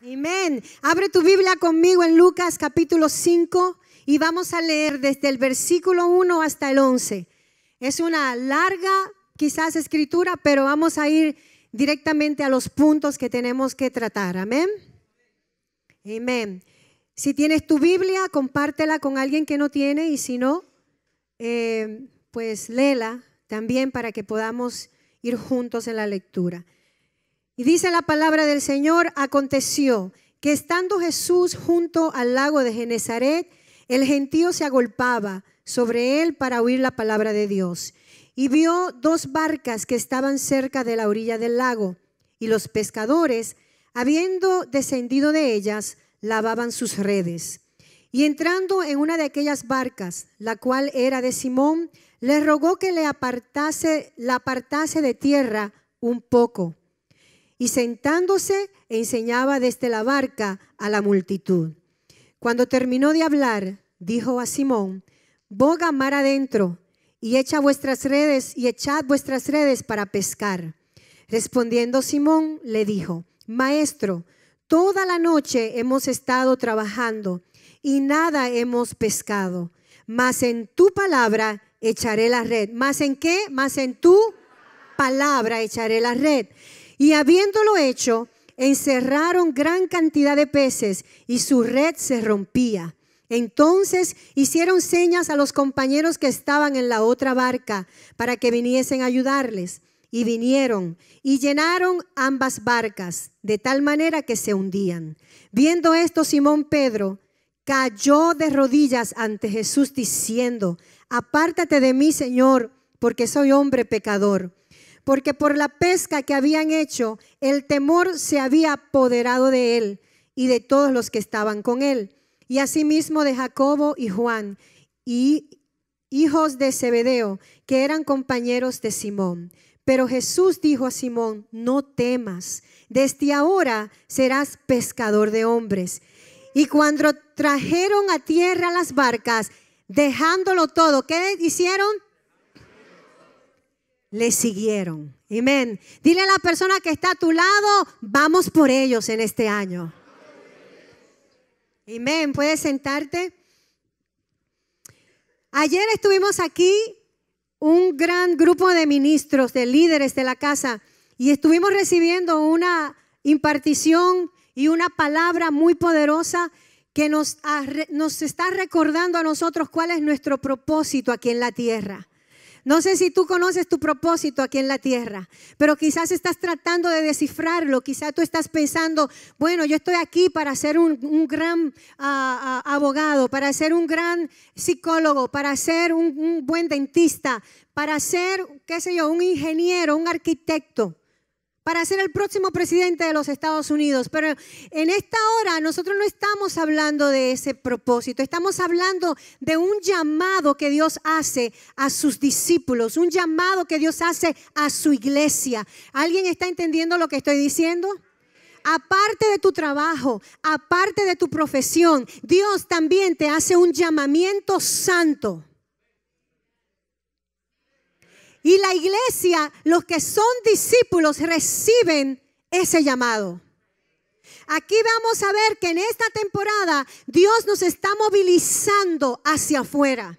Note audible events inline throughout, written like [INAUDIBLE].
Amén. Abre tu Biblia conmigo en Lucas capítulo 5 y vamos a leer desde el versículo 1 hasta el 11. Es una larga quizás escritura, pero vamos a ir directamente a los puntos que tenemos que tratar. Amén. Amén. Si tienes tu Biblia, compártela con alguien que no tiene y si no, eh, pues léela también para que podamos ir juntos en la lectura. Y dice la palabra del Señor, aconteció que estando Jesús junto al lago de Genezaret, el gentío se agolpaba sobre él para oír la palabra de Dios. Y vio dos barcas que estaban cerca de la orilla del lago, y los pescadores, habiendo descendido de ellas, lavaban sus redes. Y entrando en una de aquellas barcas, la cual era de Simón, le rogó que le apartase, la apartase de tierra un poco y sentándose enseñaba desde la barca a la multitud. Cuando terminó de hablar, dijo a Simón, boga mar adentro y echa vuestras redes y echad vuestras redes para pescar. Respondiendo Simón le dijo, Maestro, toda la noche hemos estado trabajando y nada hemos pescado, mas en tu palabra echaré la red. ¿Más en qué? Más en tu palabra echaré la red. Y habiéndolo hecho, encerraron gran cantidad de peces y su red se rompía. Entonces hicieron señas a los compañeros que estaban en la otra barca para que viniesen a ayudarles. Y vinieron y llenaron ambas barcas de tal manera que se hundían. Viendo esto, Simón Pedro cayó de rodillas ante Jesús diciendo, apártate de mí, Señor, porque soy hombre pecador porque por la pesca que habían hecho, el temor se había apoderado de él y de todos los que estaban con él, y asimismo de Jacobo y Juan, y hijos de Zebedeo, que eran compañeros de Simón. Pero Jesús dijo a Simón, no temas, desde ahora serás pescador de hombres. Y cuando trajeron a tierra las barcas, dejándolo todo, ¿qué hicieron? le siguieron. Amén. Dile a la persona que está a tu lado, vamos por ellos en este año. Amén. ¿Puedes sentarte? Ayer estuvimos aquí un gran grupo de ministros, de líderes de la casa, y estuvimos recibiendo una impartición y una palabra muy poderosa que nos, nos está recordando a nosotros cuál es nuestro propósito aquí en la tierra. No sé si tú conoces tu propósito aquí en la tierra, pero quizás estás tratando de descifrarlo, quizás tú estás pensando, bueno, yo estoy aquí para ser un, gran ah, ah, abogado, para ser un gran psicólogo, para ser un, un buen dentista, para ser, qué sé yo, un ingeniero, un arquitecto para ser el próximo presidente de los Estados Unidos. Pero en esta hora nosotros no estamos hablando de ese propósito, estamos hablando de un llamado que Dios hace a sus discípulos, un llamado que Dios hace a su iglesia. ¿Alguien está entendiendo lo que estoy diciendo? aparte de tu trabajo, aparte de tu profesión, Dios también te hace un llamamiento santo. Y la iglesia, los que son discípulos, reciben ese llamado. Aquí vamos a ver que en esta temporada Dios nos está movilizando hacia afuera.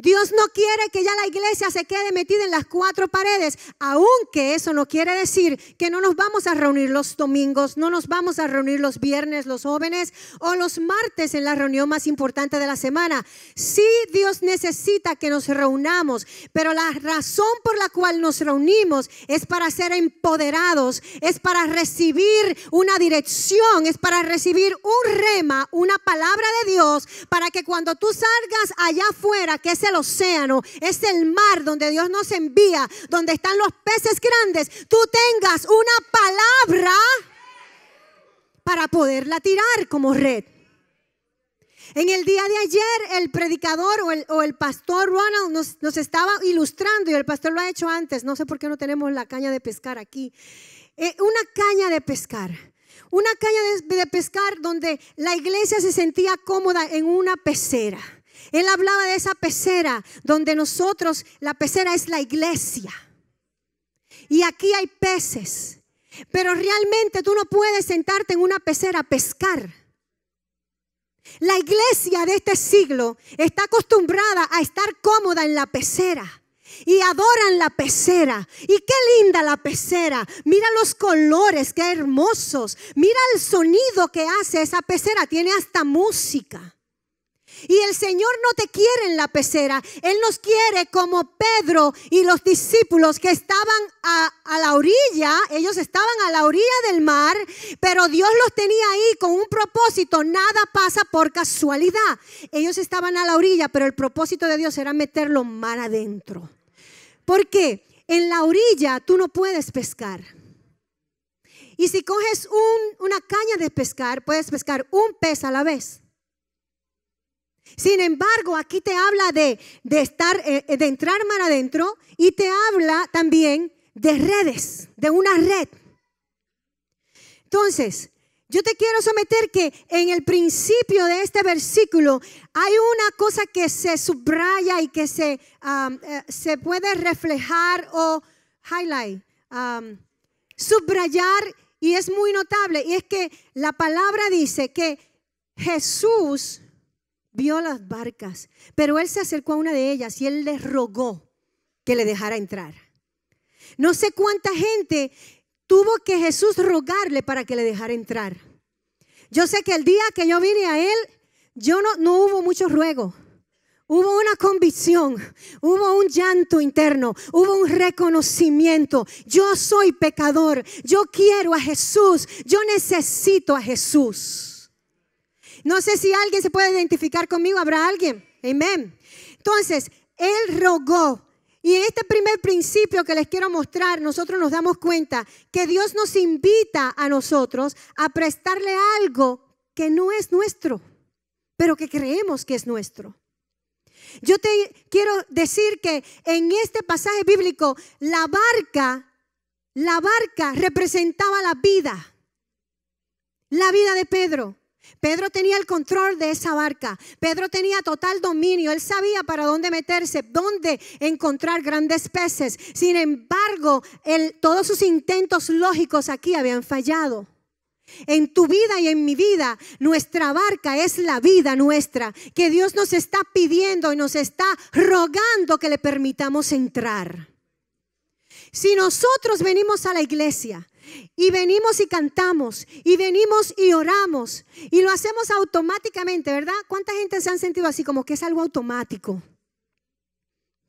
Dios no quiere que ya la iglesia se quede metida en las cuatro paredes, aunque eso no quiere decir que no nos vamos a reunir los domingos, no nos vamos a reunir los viernes los jóvenes o los martes en la reunión más importante de la semana. Sí, Dios necesita que nos reunamos, pero la razón por la cual nos reunimos es para ser empoderados, es para recibir una dirección, es para recibir un rema, una palabra de Dios, para que cuando tú salgas allá afuera, que ese el océano, es el mar donde Dios nos envía, donde están los peces grandes, tú tengas una palabra para poderla tirar como red. En el día de ayer el predicador o el, pastor Ronald nos, estaba ilustrando y el pastor lo ha hecho antes, no sé por qué no tenemos la caña de pescar aquí. Eh, una caña de pescar, una caña de pescar donde la iglesia se sentía cómoda en una pecera él hablaba de esa pecera donde nosotros, la pecera es la iglesia. Y aquí hay peces. Pero realmente tú no puedes sentarte en una pecera a pescar. La iglesia de este siglo está acostumbrada a estar cómoda en la pecera y adoran la pecera. Y qué linda la pecera. Mira los colores, qué hermosos. Mira el sonido que hace esa pecera. Tiene hasta música. Y el Señor no te quiere en la pecera. Él nos quiere como Pedro y los discípulos que estaban a, la orilla. Ellos estaban a la orilla del mar, pero Dios los tenía ahí con un propósito. Nada pasa por casualidad. Ellos estaban a la orilla, pero el propósito de Dios era meterlo mar adentro. ¿Por qué? En la orilla tú no puedes pescar. Y si coges una caña de pescar, puedes pescar un pez a la vez. Sin embargo, aquí te habla de, estar, eh, de entrar más adentro y te habla también de redes, de una red. Entonces, yo te quiero someter que en el principio de este versículo hay una cosa que se subraya y que se, um, eh, se puede reflejar o highlight, um, subrayar y es muy notable. Y es que la palabra dice que Jesús vio las barcas, pero él se acercó a una de ellas y él les rogó que le dejara entrar. No sé cuánta gente tuvo que Jesús rogarle para que le dejara entrar. Yo sé que el día que yo vine a él, yo no, no hubo mucho ruego. Hubo una convicción, hubo un llanto interno, hubo un reconocimiento. Yo soy pecador, yo quiero a Jesús, yo necesito a Jesús. No sé si alguien se puede identificar conmigo, habrá alguien. Amén. Entonces, Él rogó. Y en este primer principio que les quiero mostrar, nosotros nos damos cuenta que Dios nos invita a nosotros a prestarle algo que no es nuestro, pero que creemos que es nuestro. Yo te quiero decir que en este pasaje bíblico la barca, la barca representaba la vida, la vida de Pedro. Pedro tenía el control de esa barca. Pedro tenía total dominio. Él sabía para dónde meterse, dónde encontrar grandes peces. Sin embargo, todos sus intentos lógicos aquí habían fallado. En tu vida y en mi vida, nuestra barca es la vida nuestra, que Dios nos está pidiendo y nos está rogando que le permitamos entrar. Si nosotros venimos a la iglesia y venimos y cantamos y venimos y oramos y lo hacemos automáticamente, ¿verdad? ¿Cuánta gente se han sentido así como que es algo automático?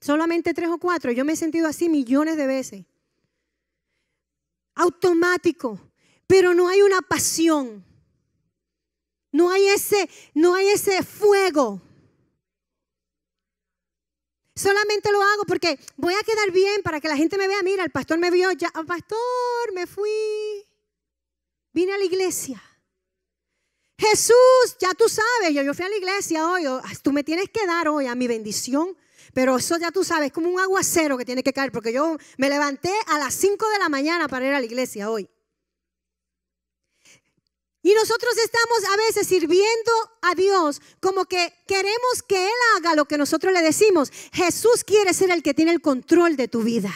Solamente tres o cuatro. Yo me he sentido así millones de veces. Automático, pero no hay una pasión. No hay ese, no hay ese fuego. Solamente lo hago porque voy a quedar bien para que la gente me vea. Mira, el pastor me vio, ya, oh, pastor, me fui. Vine a la iglesia. Jesús, ya tú sabes, yo, yo fui a la iglesia hoy, tú me tienes que dar hoy a mi bendición. Pero eso ya tú sabes, es como un aguacero que tiene que caer, porque yo me levanté a las 5 de la mañana para ir a la iglesia hoy. Y nosotros estamos a veces sirviendo a Dios como que queremos que Él haga lo que nosotros le decimos. Jesús quiere ser el que tiene el control de tu vida.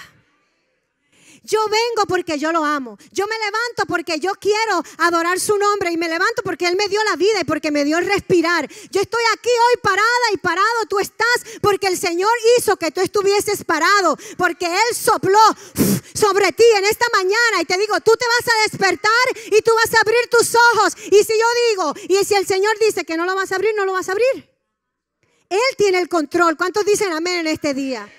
Yo vengo porque yo lo amo. Yo me levanto porque yo quiero adorar su nombre y me levanto porque Él me dio la vida y porque me dio el respirar. Yo estoy aquí hoy parada y parado. Tú estás porque el Señor hizo que tú estuvieses parado, porque Él sopló sobre ti en esta mañana y te digo, tú te vas a despertar y tú vas a abrir tus ojos. Y si yo digo, y si el Señor dice que no lo vas a abrir, no lo vas a abrir. Él tiene el control. ¿Cuántos dicen amén en este día?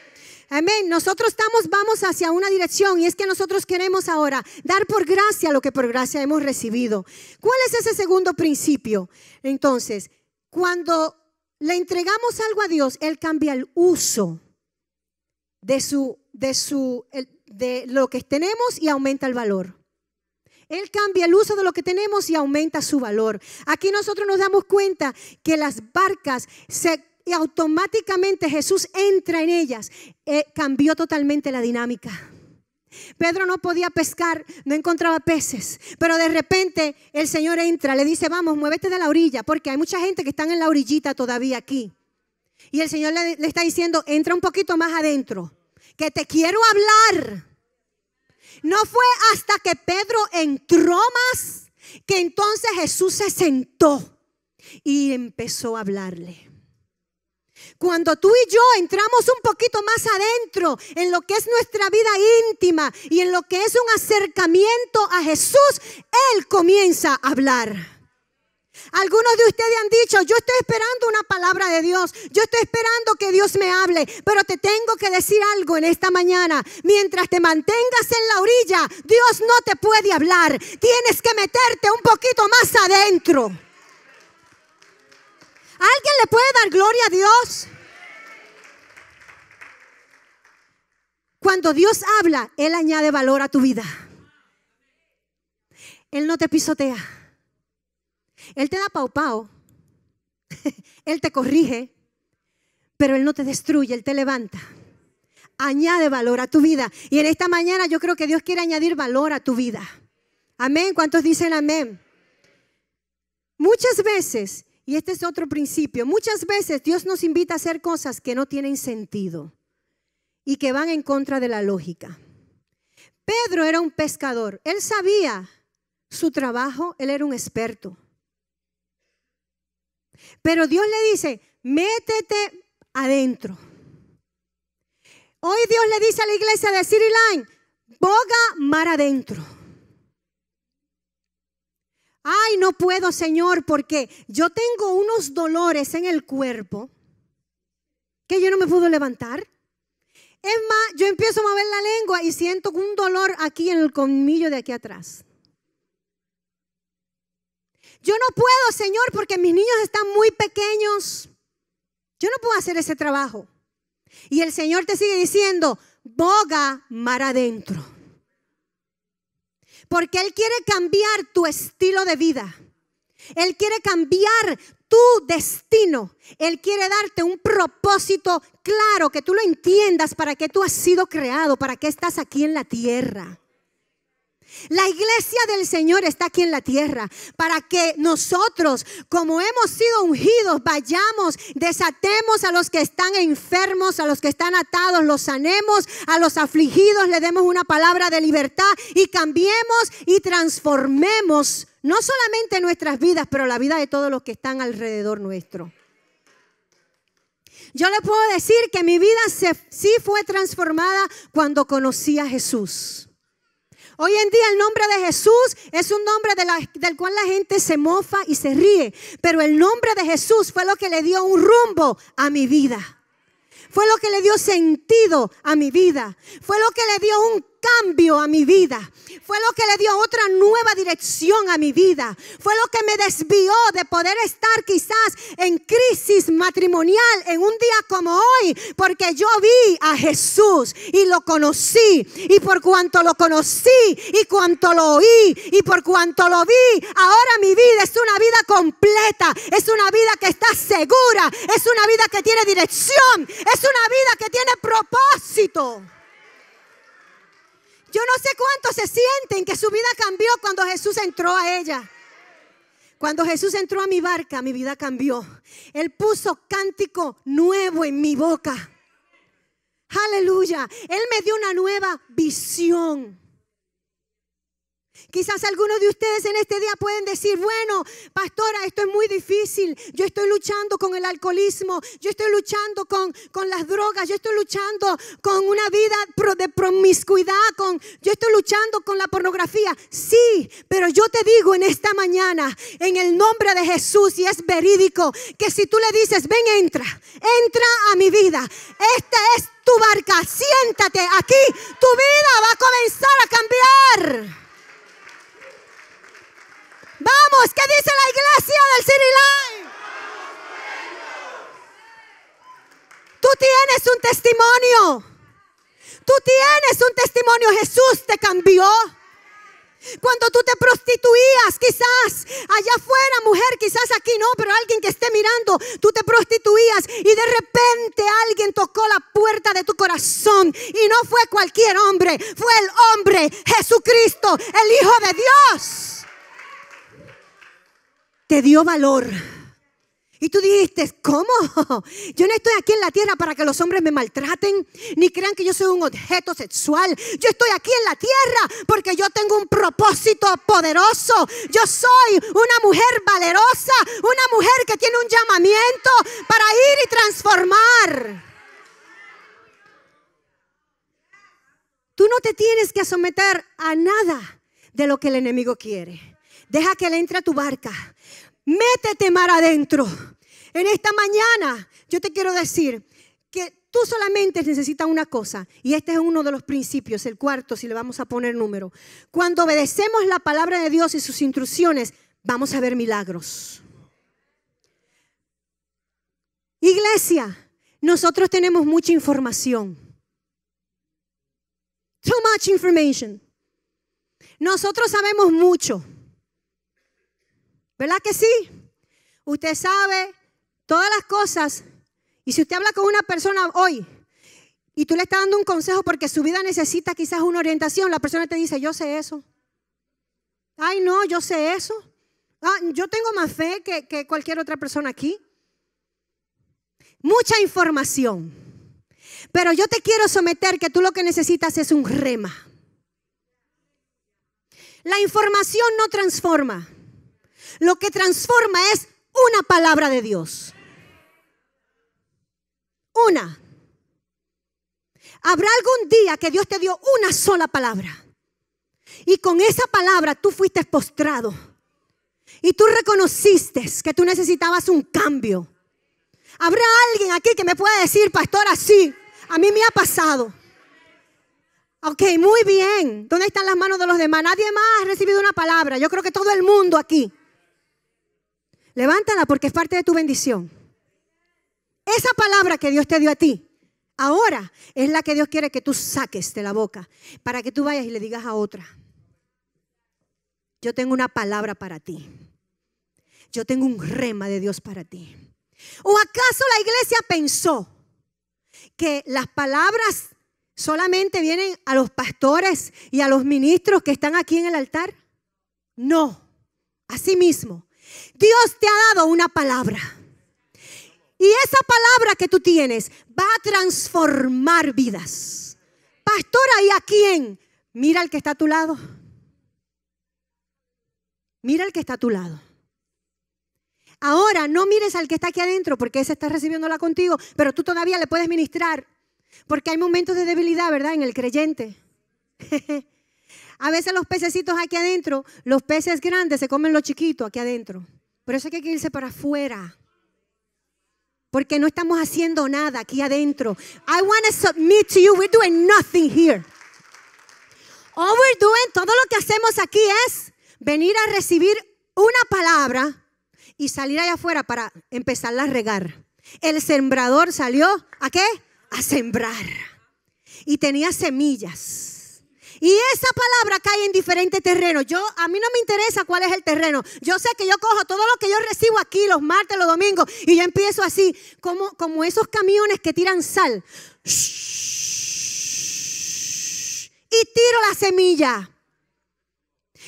Amén. Nosotros estamos, vamos hacia una dirección y es que nosotros queremos ahora dar por gracia lo que por gracia hemos recibido. ¿Cuál es ese segundo principio? Entonces, cuando le entregamos algo a Dios, Él cambia el uso de, su, de, su, de lo que tenemos y aumenta el valor. Él cambia el uso de lo que tenemos y aumenta su valor. Aquí nosotros nos damos cuenta que las barcas se y automáticamente Jesús entra en ellas, eh, cambió totalmente la dinámica. Pedro no podía pescar, no encontraba peces, pero de repente el Señor entra, le dice, vamos, muévete de la orilla, porque hay mucha gente que están en la orillita todavía aquí. Y el Señor le está diciendo, entra un poquito más adentro, que te quiero hablar. No fue hasta que Pedro entró más que entonces Jesús se sentó y empezó a hablarle. Cuando tú y yo entramos un poquito más adentro en lo que es nuestra vida íntima y en lo que es un acercamiento a Jesús, Él comienza a hablar. Algunos de ustedes han dicho, yo estoy esperando una palabra de Dios, yo estoy esperando que Dios me hable, pero te tengo que decir algo en esta mañana. Mientras te mantengas en la orilla, Dios no te puede hablar. Tienes que meterte un poquito más adentro. ¿Alguien le puede dar gloria a Dios? Cuando Dios habla, Él añade valor a tu vida. Él no te pisotea. Él te da pau pau. [LAUGHS] él te corrige. Pero Él no te destruye, Él te levanta. Añade valor a tu vida. Y en esta mañana yo creo que Dios quiere añadir valor a tu vida. Amén. ¿Cuántos dicen amén? Muchas veces y este es otro principio. Muchas veces Dios nos invita a hacer cosas que no tienen sentido y que van en contra de la lógica. Pedro era un pescador. Él sabía su trabajo, él era un experto. Pero Dios le dice, métete adentro. Hoy Dios le dice a la iglesia de City Line, boga mar adentro ay, no puedo, Señor, porque yo tengo unos dolores en el cuerpo que yo no me puedo levantar. Es más, yo empiezo a mover la lengua y siento un dolor aquí en el colmillo de aquí atrás. Yo no puedo, Señor, porque mis niños están muy pequeños. Yo no puedo hacer ese trabajo. Y el Señor te sigue diciendo, boga mar adentro. Porque Él quiere cambiar tu estilo de vida. Él quiere cambiar tu destino. Él quiere darte un propósito claro, que tú lo entiendas para qué tú has sido creado, para qué estás aquí en la tierra. La iglesia del Señor está aquí en la tierra para que nosotros, como hemos sido ungidos, vayamos, desatemos a los que están enfermos, a los que están atados, los sanemos, a los afligidos le demos una palabra de libertad y cambiemos y transformemos no solamente nuestras vidas, pero la vida de todos los que están alrededor nuestro. Yo le puedo decir que mi vida sí fue transformada cuando conocí a Jesús. Hoy en día el nombre de Jesús es un nombre del cual la gente se mofa y se ríe, pero el nombre de Jesús fue lo que le dio un rumbo a mi vida. Fue lo que le dio sentido a mi vida. Fue lo que le dio un cambio a mi vida. Fue lo que le dio otra nueva dirección a mi vida. Fue lo que me desvió de poder estar quizás en crisis matrimonial en un día como hoy. Porque yo vi a Jesús y lo conocí. Y por cuanto lo conocí y cuanto lo oí y por cuanto lo vi, ahora mi vida es una vida completa. Es una vida que está segura. Es una vida que tiene dirección. Es una vida que tiene propósito. Yo no sé cuántos se sienten que su vida cambió cuando Jesús entró a ella. Cuando Jesús entró a mi barca, mi vida cambió. Él puso cántico nuevo en mi boca. Aleluya. Él me dio una nueva visión. Quizás algunos de ustedes en este día pueden decir, bueno, pastora, esto es muy difícil, yo estoy luchando con el alcoholismo, yo estoy luchando con, con las drogas, yo estoy luchando con una vida de promiscuidad, con, yo estoy luchando con la pornografía. Sí, pero yo te digo en esta mañana, en el nombre de Jesús, y es verídico, que si tú le dices, ven, entra, entra a mi vida, esta es tu barca, siéntate aquí, tu vida va a comenzar a cambiar. Vamos, ¿qué dice la iglesia del City Life? Tú tienes un testimonio. Tú tienes un testimonio. Jesús te cambió. Cuando tú te prostituías, quizás allá fuera mujer, quizás aquí no, pero alguien que esté mirando, tú te prostituías y de repente alguien tocó la puerta de tu corazón y no fue cualquier hombre, fue el hombre Jesucristo, el Hijo de Dios te dio valor. Y tú dijiste, ¿cómo? Yo no estoy aquí en la tierra para que los hombres me maltraten, ni crean que yo soy un objeto sexual. Yo estoy aquí en la tierra porque yo tengo un propósito poderoso. Yo soy una mujer valerosa, una mujer que tiene un llamamiento para ir y transformar. Tú no te tienes que someter a nada de lo que el enemigo quiere. Deja que le entre a tu barca. Métete mar adentro. En esta mañana yo te quiero decir que tú solamente necesitas una cosa y este es uno de los principios, el cuarto si le vamos a poner número. Cuando obedecemos la palabra de Dios y sus instrucciones, vamos a ver milagros. Iglesia, nosotros tenemos mucha información. Too much information. Nosotros sabemos mucho. ¿Verdad que sí? Usted sabe todas las cosas. Y si usted habla con una persona hoy y tú le estás dando un consejo porque su vida necesita quizás una orientación, la persona te dice, yo sé eso. Ay, no, yo sé eso. Ah, yo tengo más fe que cualquier otra persona aquí. Mucha información. Pero yo te quiero someter que tú lo que necesitas es un rema. La información no transforma. Lo que transforma es una palabra de Dios. Una. Habrá algún día que Dios te dio una sola palabra. Y con esa palabra tú fuiste postrado. Y tú reconociste que tú necesitabas un cambio. Habrá alguien aquí que me pueda decir, Pastor, así a mí me ha pasado. Ok, muy bien. ¿Dónde están las manos de los demás? Nadie más ha recibido una palabra. Yo creo que todo el mundo aquí Levántala porque es parte de tu bendición. Esa palabra que Dios te dio a ti, ahora es la que Dios quiere que tú saques de la boca para que tú vayas y le digas a otra. Yo tengo una palabra para ti. Yo tengo un rema de Dios para ti. ¿O acaso la iglesia pensó que las palabras solamente vienen a los pastores y a los ministros que están aquí en el altar? No. mismo Dios te ha dado una palabra. Y esa palabra que tú tienes va a transformar vidas. Pastora, ¿y a quién? Mira al que está a tu lado. Mira al que está a tu lado. Ahora, no mires al que está aquí adentro porque ese está recibiéndola contigo, pero tú todavía le puedes ministrar. Porque hay momentos de debilidad, ¿verdad? En el creyente. [LAUGHS] A veces los pececitos aquí adentro, los peces grandes se comen los chiquitos aquí adentro. Por eso hay que irse para afuera. Porque no estamos haciendo nada aquí adentro. I want to submit to you. We're doing nothing here. All we're doing, todo lo que hacemos aquí es venir a recibir una palabra y salir allá afuera para empezarla a regar. El sembrador salió a qué? A sembrar. Y tenía semillas. Y esa palabra cae en diferentes terrenos. Yo, a mí no me interesa cuál es el terreno. Yo sé que yo cojo todo lo que yo recibo aquí los martes, los domingos, y yo empiezo así, como, como esos camiones que tiran sal. Y tiro la semilla.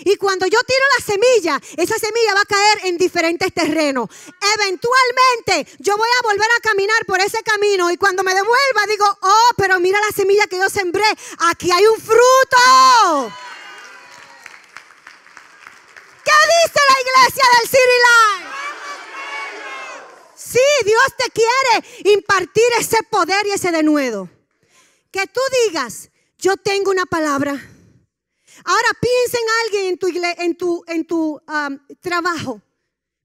Y cuando yo tiro la semilla, esa semilla va a caer en diferentes terrenos. Eventualmente yo voy a volver a caminar por ese camino y cuando me devuelva digo, oh, pero mira la semilla que yo sembré, aquí hay un fruto. ¿Qué dice la iglesia del City Sí, Dios te quiere impartir ese poder y ese denuedo. Que tú digas, yo tengo una palabra. Ahora piensa en alguien en tu, en tu, en tu trabajo.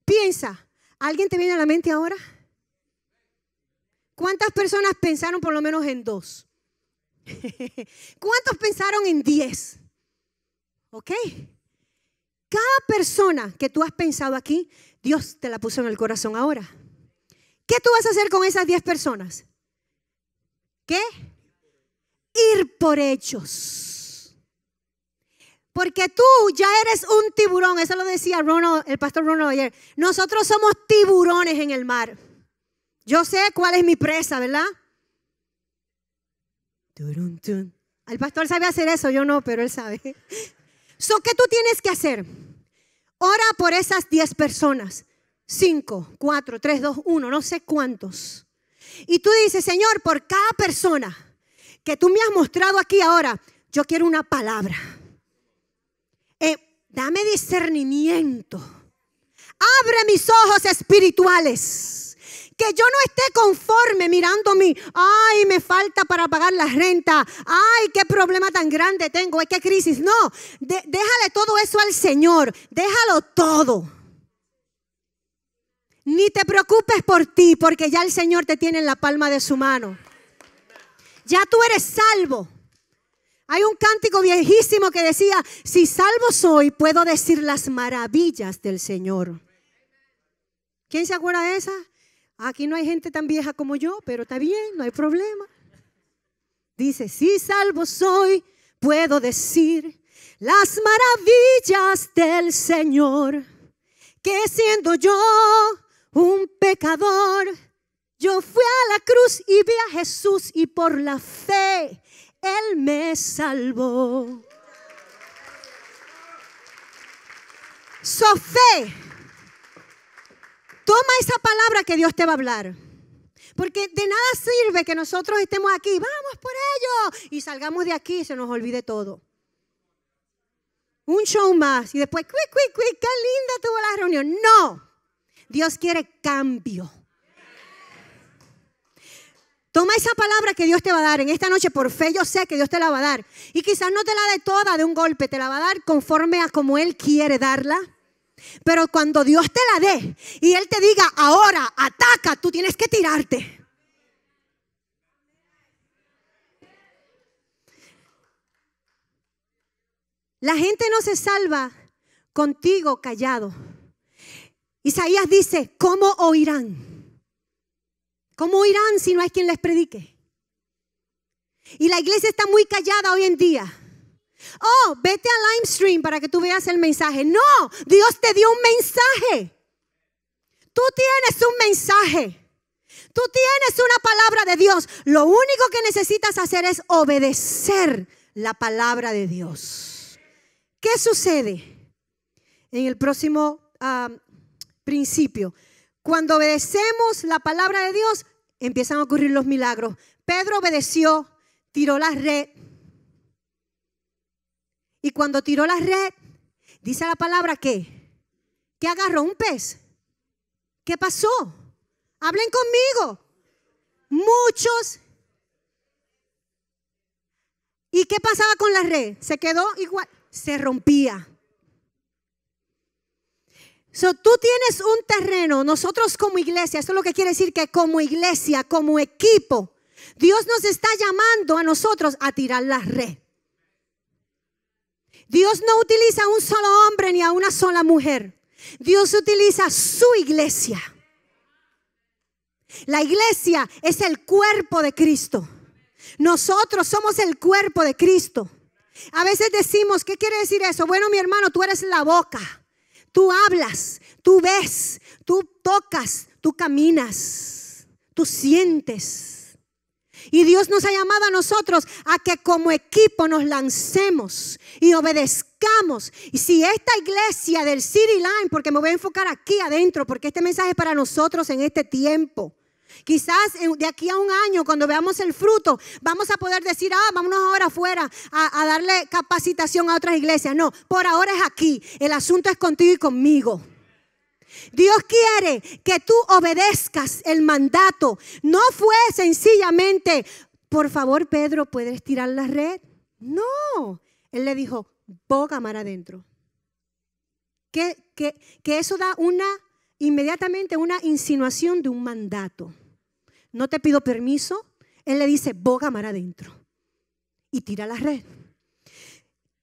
Piensa, ¿alguien te viene a la mente ahora? ¿Cuántas personas pensaron por lo menos en dos? [LAUGHS] ¿Cuántos pensaron en 10? ¿Ok? Cada persona que tú has pensado aquí, Dios te la puso en el corazón ahora. ¿Qué tú vas a hacer con esas 10 personas? ¿Qué? Ir por hechos. Porque tú ya eres un tiburón, eso lo decía Ronald, el pastor Ronald ayer. Nosotros somos tiburones en el mar. Yo sé cuál es mi presa, ¿verdad? El Al pastor sabe hacer eso, yo no, pero él sabe. [LAUGHS] So, ¿Qué tú tienes que hacer? Ora por esas 10 personas. 5, 4, 3, 2, 1, no sé cuántos. Y tú dices, Señor, por cada persona que tú me has mostrado aquí ahora, yo quiero una palabra. Eh, dame discernimiento. Abre mis ojos espirituales que yo no esté conforme mirando mí. ay, me falta para pagar la renta, ay, qué problema tan grande tengo, ay, qué crisis. No, déjale todo eso al Señor, déjalo todo. Ni te preocupes por ti, porque ya el Señor te tiene en la palma de su mano. Ya tú eres salvo. Hay un cántico viejísimo que decía, si salvo soy, puedo decir las maravillas del Señor. ¿Quién se acuerda de esa? Aquí no hay gente tan vieja como yo, pero está bien, no hay problema. Dice, si salvo soy, puedo decir las maravillas del Señor, que siendo yo un pecador, yo fui a la cruz y vi a Jesús y por la fe Él me salvó. So fe Toma esa palabra que Dios te va a hablar. Porque de nada sirve que nosotros estemos aquí, vamos por ello, y salgamos de aquí y se nos olvide todo. Un show más y después, cuic, qué linda tuvo la reunión. No, Dios quiere cambio. Toma esa palabra que Dios te va a dar en esta noche, por fe yo sé que Dios te la va a dar. Y quizás no te la dé toda de un golpe, te la va a dar conforme a como Él quiere darla. Pero cuando Dios te la dé y Él te diga, ahora ataca, tú tienes que tirarte. La gente no se salva contigo callado. Isaías dice, ¿cómo oirán? ¿Cómo oirán si no hay quien les predique? Y la iglesia está muy callada hoy en día. Oh, vete a Limestream para que tú veas el mensaje. No, Dios te dio un mensaje. Tú tienes un mensaje. Tú tienes una palabra de Dios. Lo único que necesitas hacer es obedecer la palabra de Dios. ¿Qué sucede? En el próximo ah, principio, cuando obedecemos la palabra de Dios, empiezan a ocurrir los milagros. Pedro obedeció, tiró la red, y cuando tiró la red, dice la palabra que, que agarró un pez. ¿Qué pasó? Hablen conmigo. Muchos. ¿Y qué pasaba con la red? Se quedó igual. Se rompía. So, tú tienes un terreno, nosotros como iglesia, eso es lo que quiere decir que como iglesia, como equipo, Dios nos está llamando a nosotros a tirar la red. Dios no utiliza a un solo hombre ni a una sola mujer. Dios utiliza su iglesia. La iglesia es el cuerpo de Cristo. Nosotros somos el cuerpo de Cristo. A veces decimos, ¿qué quiere decir eso? Bueno, mi hermano, tú eres la boca. Tú hablas, tú ves, tú tocas, tú caminas, tú sientes. Y Dios nos ha llamado a nosotros a que como equipo nos lancemos y obedezcamos. Y si esta iglesia del City Line, porque me voy a enfocar aquí adentro, porque este mensaje es para nosotros en este tiempo. Quizás de aquí a un año, cuando veamos el fruto, vamos a poder decir, ah, vámonos ahora afuera a, a darle capacitación a otras iglesias. No, por ahora es aquí. El asunto es contigo y conmigo. Dios quiere que tú obedezcas el mandato. No fue sencillamente, por favor Pedro, ¿puedes tirar la red? No, él le dijo, boga mar adentro. Que, eso da una, inmediatamente una insinuación de un mandato. No te pido permiso, él le dice, boga mar adentro. Y tira la red.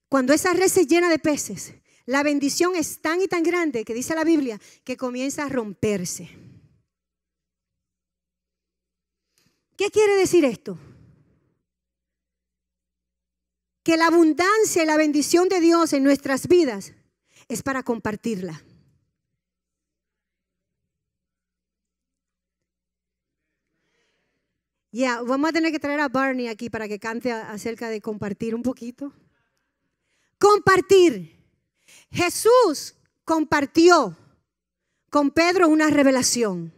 Cuando esa red se llena de peces, la bendición es tan y tan grande que dice la Biblia que comienza a romperse. ¿Qué quiere decir esto? Que la abundancia y la bendición de Dios en nuestras vidas es para compartirla. Ya, vamos a tener que traer a Barney aquí para que cante acerca de compartir un poquito. Compartir. Jesús compartió con Pedro una revelación.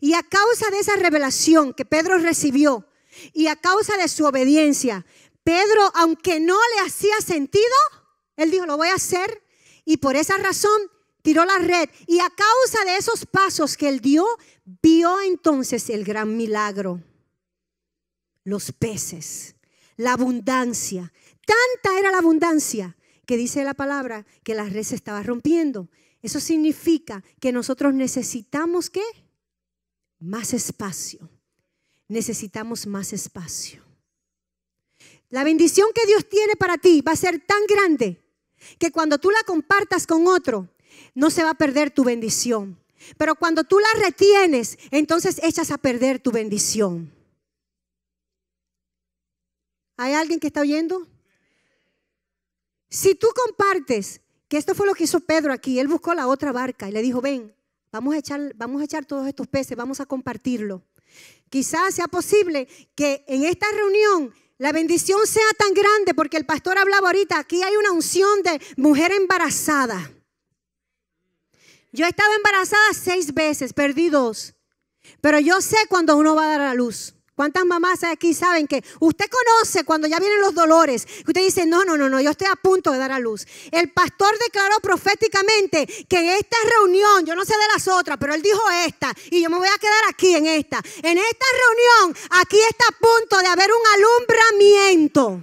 Y a causa de esa revelación que Pedro recibió y a causa de su obediencia, Pedro, aunque no le hacía sentido, él dijo, lo voy a hacer. Y por esa razón tiró la red. Y a causa de esos pasos que él dio, vio entonces el gran milagro. Los peces, la abundancia. Tanta era la abundancia que dice la palabra que la red se estaba rompiendo. Eso significa que nosotros necesitamos qué? Más espacio. Necesitamos más espacio. La bendición que Dios tiene para ti va a ser tan grande que cuando tú la compartas con otro, no se va a perder tu bendición. Pero cuando tú la retienes, entonces echas a perder tu bendición. ¿Hay alguien que está oyendo? Si tú compartes, que esto fue lo que hizo Pedro aquí, él buscó la otra barca y le dijo, ven, vamos a echar, vamos a echar todos estos peces, vamos a compartirlo. Quizás sea posible que en esta reunión la bendición sea tan grande, porque el pastor hablaba ahorita, aquí hay una unción de mujer embarazada. Yo he estado embarazada seis veces, perdí dos, pero yo sé cuando uno va a dar a luz. ¿Cuántas mamás aquí saben que usted conoce cuando ya vienen los dolores? Usted dice, no, no, no, no, yo estoy a punto de dar a luz. El pastor declaró proféticamente que en esta reunión, yo no sé de las otras, pero él dijo esta, y yo me voy a quedar aquí en esta. En esta reunión, aquí está a punto de haber un alumbramiento.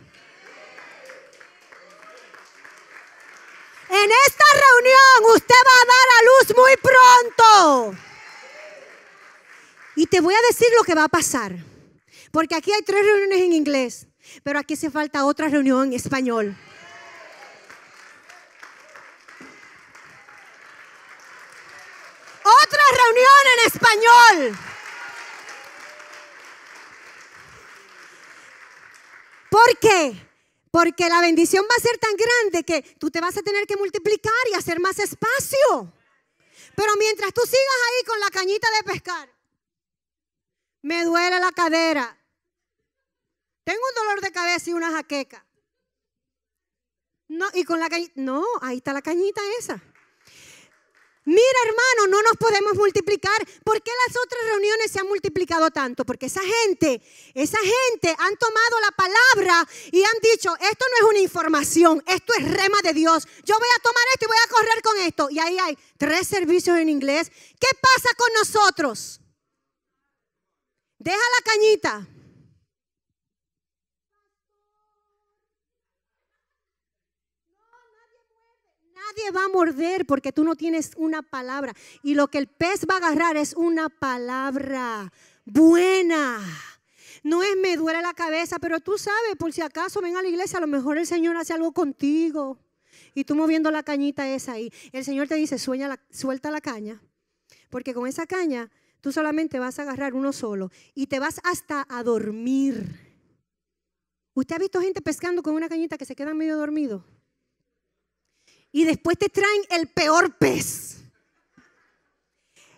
En esta reunión usted va a dar a luz muy pronto. Y te voy a decir lo que va a pasar. Porque aquí hay tres reuniones en inglés, pero aquí se falta otra reunión en español. Otra reunión en español. ¿Por qué? Porque la bendición va a ser tan grande que tú te vas a tener que multiplicar y hacer más espacio. Pero mientras tú sigas ahí con la cañita de pescar, me duele la cadera, tengo un dolor de cabeza y una jaqueca. No, y con la cañita, no, ahí está la cañita esa. Mira, hermano, no nos podemos multiplicar. ¿Por qué las otras reuniones se han multiplicado tanto? Porque esa gente, esa gente han tomado la palabra y han dicho, esto no es una información, esto es rema de Dios. Yo voy a tomar esto y voy a correr con esto. Y ahí hay tres servicios en inglés. ¿Qué pasa con nosotros? Deja la cañita. nadie va a morder porque tú no tienes una palabra. Y lo que el pez va a agarrar es una palabra buena. No es me duele la cabeza, pero tú sabes, por si acaso ven a la iglesia, a lo mejor el Señor hace algo contigo. Y tú moviendo la cañita esa ahí. El Señor te dice, suelta la caña. Porque con esa caña tú solamente vas a agarrar uno solo. Y te vas hasta a dormir. ¿Usted ha visto gente pescando con una cañita que se queda medio dormido? y después te traen el peor pez.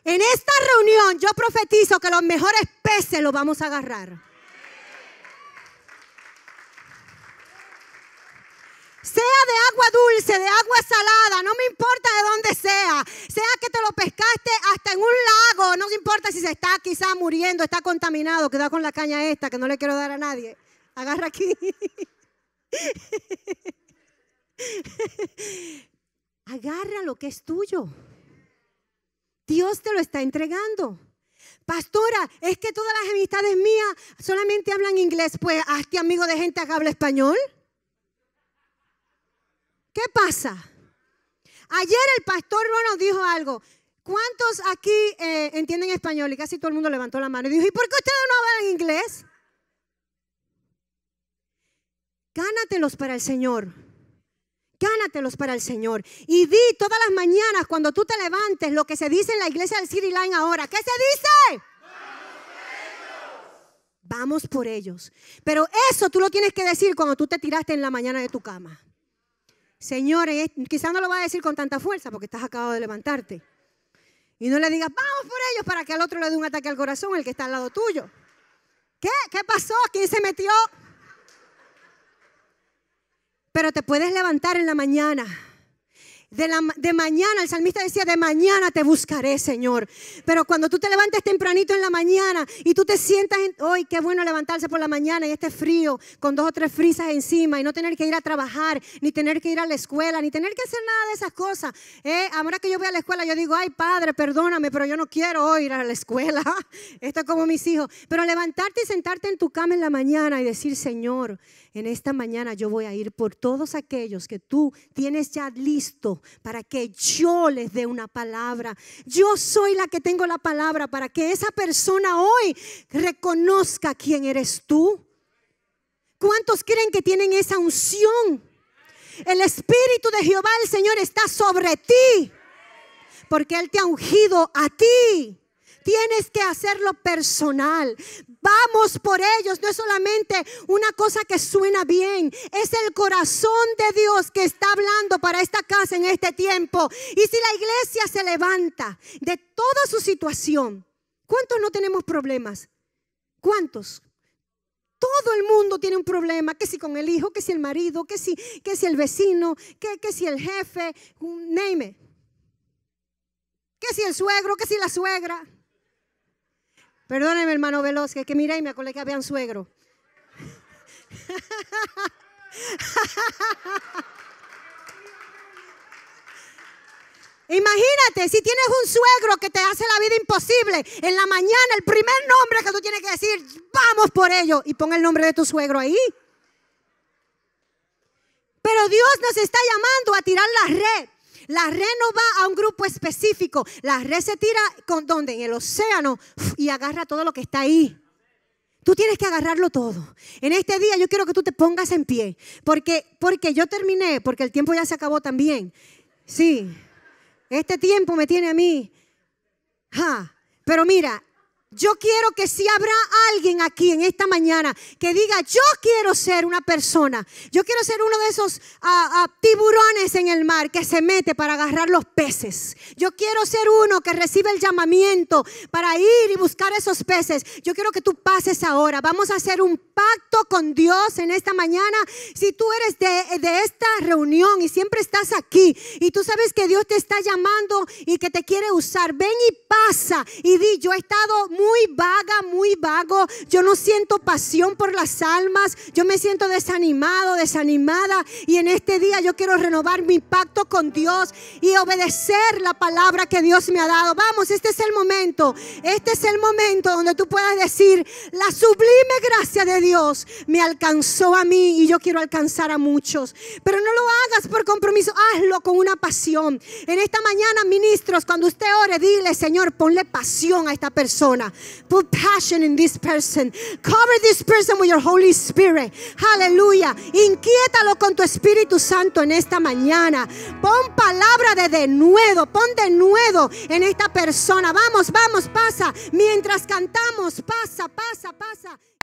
En esta reunión yo profetizo que los mejores peces los vamos a agarrar. Sea de agua dulce, de agua salada, no me importa de dónde sea. Sea que te lo pescaste hasta en un lago, no importa si se está quizá muriendo, está contaminado, queda con la caña esta que no le quiero dar a nadie. Agarra aquí. [LAUGHS] [LAUGHS] Agarra lo que es tuyo. Dios te lo está entregando. Pastora, es que todas las amistades mías solamente hablan inglés. Pues hazte amigo de gente que habla español. ¿Qué pasa? Ayer el pastor nos dijo algo. ¿Cuántos aquí eh, entienden español? Y casi todo el mundo levantó la mano y dijo, ¿y por qué ustedes no hablan inglés? Gánatelos para el Señor gánatelos para el Señor. Y di todas las mañanas cuando tú te levantes lo que se dice en la iglesia del City Line ahora. ¿Qué se dice? Vamos por ellos. Pero eso tú lo tienes que decir cuando tú te tiraste en la mañana de tu cama. Señores, quizás no lo vas a decir con tanta fuerza porque estás acabado de levantarte. Y no le digas, vamos por ellos para que al otro le dé un ataque al corazón, el que está al lado tuyo. ¿Qué? ¿Qué pasó? ¿Quién se metió? Pero te puedes levantar en la mañana de, mañana, el salmista decía, de mañana te buscaré, Señor. Pero cuando tú te levantes tempranito en la mañana y tú te sientas, hoy qué bueno levantarse por la mañana y este frío con dos o tres frisas encima y no tener que ir a trabajar, ni tener que ir a la escuela, ni tener que hacer nada de esas cosas. Eh, ahora que yo voy a la escuela, yo digo, ay padre, perdóname, pero yo no quiero ir a la escuela. [LAUGHS] Esto es como mis hijos. Pero levantarte y sentarte en tu cama en la mañana y decir, Señor, en esta mañana yo voy a ir por todos aquellos que tú tienes ya listo para que yo les dé una palabra. Yo soy la que tengo la palabra para que esa persona hoy reconozca quién eres tú. ¿Cuántos creen que tienen esa unción? El Espíritu de Jehová, el Señor, está sobre ti. Porque Él te ha ungido a ti. Tienes que hacerlo personal vamos por ellos. No es solamente una cosa que suena bien, es el corazón de Dios que está hablando para esta casa en este tiempo. Y si la iglesia se levanta de toda su situación, ¿cuántos no tenemos problemas? ¿Cuántos? Todo el mundo tiene un problema, que si con el hijo, que si el marido, que si, que si el vecino, que, si el jefe, name Que si el suegro, que si la suegra. Perdóneme, hermano Veloz, que, que miré y me acordé que había un suegro. [LAUGHS] Imagínate, si tienes un suegro que te hace la vida imposible, en la mañana el primer nombre que tú tienes que decir, vamos por ello, y pon el nombre de tu suegro ahí. Pero Dios nos está llamando a tirar la red. La red no va a un grupo específico. La red se tira con donde? En el océano y agarra todo lo que está ahí. Tú tienes que agarrarlo todo. En este día yo quiero que tú te pongas en pie. Porque, porque yo terminé, porque el tiempo ya se acabó también. Sí, este tiempo me tiene a mí. Ja. Pero mira, yo quiero que si habrá alguien aquí en esta mañana que diga, yo quiero ser una persona, yo quiero ser uno de esos ah, ah, tiburones en el mar que se mete para agarrar los peces. Yo quiero ser uno que recibe el llamamiento para ir y buscar esos peces. Yo quiero que tú pases ahora. Vamos a hacer un pacto con Dios en esta mañana. Si tú eres de, de esta reunión y siempre estás aquí y tú sabes que Dios te está llamando y que te quiere usar, ven y pasa y di, yo he estado muy vaga, muy vago. Yo no siento pasión por las almas. Yo me siento desanimado, desanimada. Y en este día yo quiero renovar mi pacto con Dios y obedecer la palabra que Dios me ha dado. Vamos, este es el momento. Este es el momento donde tú puedas decir, la sublime gracia de Dios me alcanzó a mí y yo quiero alcanzar a muchos. Pero no lo hagas por compromiso, hazlo con una pasión. En esta mañana, ministros, cuando usted ore, dile, Señor, ponle pasión a esta persona. Put passion in this person. Cover this person with your Holy Spirit. Aleluya. Inquiétalo con tu Espíritu Santo en esta mañana. Pon palabra de denuedo. Pon denuedo en esta persona. Vamos, vamos, pasa. Mientras cantamos, pasa, pasa, pasa.